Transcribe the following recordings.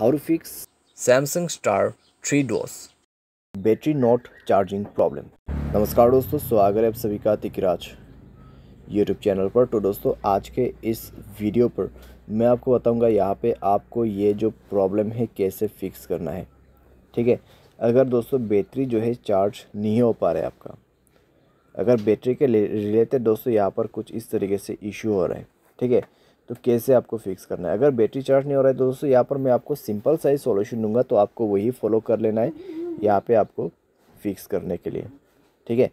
how to fix Samsung Star three duos battery not charging problem नमस्कार दोस्तों स्वागत है आप सभी का तिकराज यूट्यूब चैनल पर तो दोस्तों आज के इस वीडियो पर मैं आपको बताऊंगा यहाँ पे आपको ये जो प्रॉब्लम है कैसे फिक्स करना है ठीक है अगर दोस्तों बैटरी जो है चार्ज नहीं हो पा रहा है आपका अगर बैटरी के रिलेटेड दोस्तों यहाँ पर कुछ इस तरीके से इशू हो रहा है ठीक है तो कैसे आपको फिक्स करना है अगर बैटरी चार्ज नहीं हो रहा है दोस्तों यहाँ पर मैं आपको सिंपल साइज सोल्यूशन दूंगा तो आपको वही फॉलो कर लेना है यहाँ पे आपको फिक्स करने के लिए ठीक है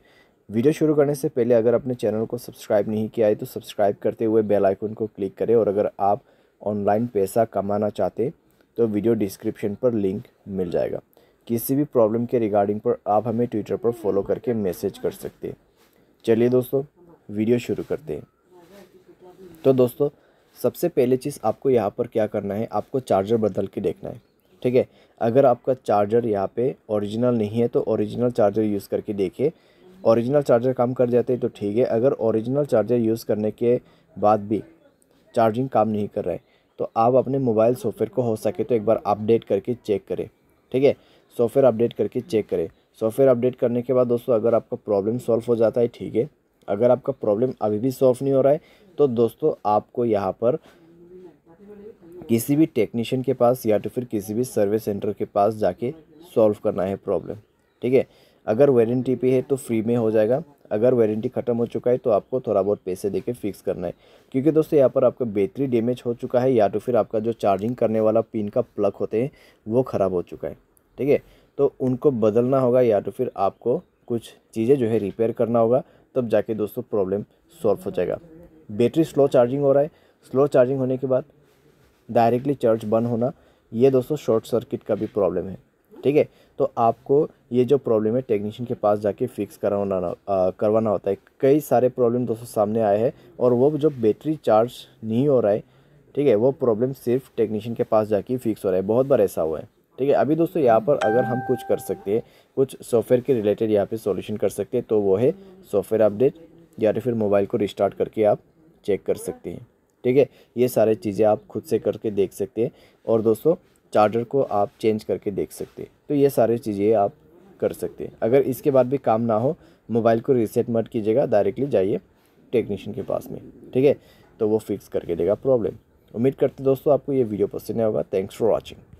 वीडियो शुरू करने से पहले अगर अपने चैनल को सब्सक्राइब नहीं किया है तो सब्सक्राइब करते हुए बेल आइकन को क्लिक करें और अगर आप ऑनलाइन पैसा कमाना चाहते तो वीडियो डिस्क्रिप्शन पर लिंक मिल जाएगा किसी भी प्रॉब्लम के रिगार्डिंग पर आप हमें ट्विटर पर फॉलो करके मैसेज कर सकते हैं चलिए दोस्तों वीडियो शुरू करते हैं तो दोस्तों सबसे पहले चीज़ आपको यहाँ पर क्या करना है आपको चार्जर बदल के देखना है ठीक है अगर आपका चार्जर यहाँ पे ओरिजिनल नहीं है तो ओरिजिनल चार्जर यूज़ करके देखिए ओरिजिनल चार्जर काम कर जाते हैं तो ठीक है अगर ओरिजिनल चार्जर यूज़ करने के बाद भी चार्जिंग काम नहीं कर रहा है तो आप अपने मोबाइल सॉफ्टवेयर को हो सके तो एक बार अपडेट करके चेक करें ठीक है सॉफ्टवेयर अपडेट करके चेक करें सॉफ्टवेयर अपडेट करने के बाद दोस्तों अगर आपका प्रॉब्लम सॉल्व हो जाता है ठीक है अगर आपका प्रॉब्लम अभी भी सॉल्व नहीं हो रहा है तो दोस्तों आपको यहाँ पर किसी भी टेक्नीशियन के पास या तो फिर किसी भी सर्विस सेंटर के पास जाके सॉल्व करना है प्रॉब्लम ठीक है अगर वारंटी पे है तो फ्री में हो जाएगा अगर वारंटी ख़त्म हो चुका है तो आपको थोड़ा बहुत पैसे देके फिक्स करना है क्योंकि दोस्तों यहाँ पर आपका बैटरी डैमेज हो चुका है या तो फिर आपका जो चार्जिंग करने वाला पिन का प्लग होते हैं वो ख़राब हो चुका है ठीक है तो उनको बदलना होगा या तो फिर आपको कुछ चीज़ें जो है रिपेयर करना होगा तब जाके दोस्तों प्रॉब्लम सॉल्व हो जाएगा बैटरी स्लो चार्जिंग हो रहा है स्लो चार्जिंग होने के बाद डायरेक्टली चार्ज बंद होना ये दोस्तों शॉर्ट सर्किट का भी प्रॉब्लम है ठीक है तो आपको ये जो प्रॉब्लम है टेक्नीशियन के पास जाके फिक्स करवाना करवाना होता है कई सारे प्रॉब्लम दोस्तों सामने आए हैं और वो जो बैटरी चार्ज नहीं हो रहा है ठीक है वो प्रॉब्लम सिर्फ टेक्नीशियन के पास जाके फिक्स हो रहा है बहुत बार ऐसा हुआ है ठीक है अभी दोस्तों यहाँ पर अगर हम कुछ कर सकते हैं कुछ सॉफ्टवेयर के रिलेटेड यहाँ पे सॉल्यूशन कर सकते हैं तो वो है सॉफ्टवेयर अपडेट या तो फिर मोबाइल को रिस्टार्ट करके आप चेक कर सकते हैं ठीक है ये सारे चीज़ें आप खुद से करके देख सकते हैं और दोस्तों चार्जर को आप चेंज करके देख सकते हैं तो ये सारी चीज़ें आप कर सकते हैं अगर इसके बाद भी काम ना हो मोबाइल को रिसेट मत कीजिएगा डायरेक्टली जाइए टेक्नीशियन के पास में ठीक है तो वो फिक्स करके देगा प्रॉब्लम उम्मीद करते दोस्तों आपको ये वीडियो पसंद नहीं होगा थैंक्स फॉर वॉचिंग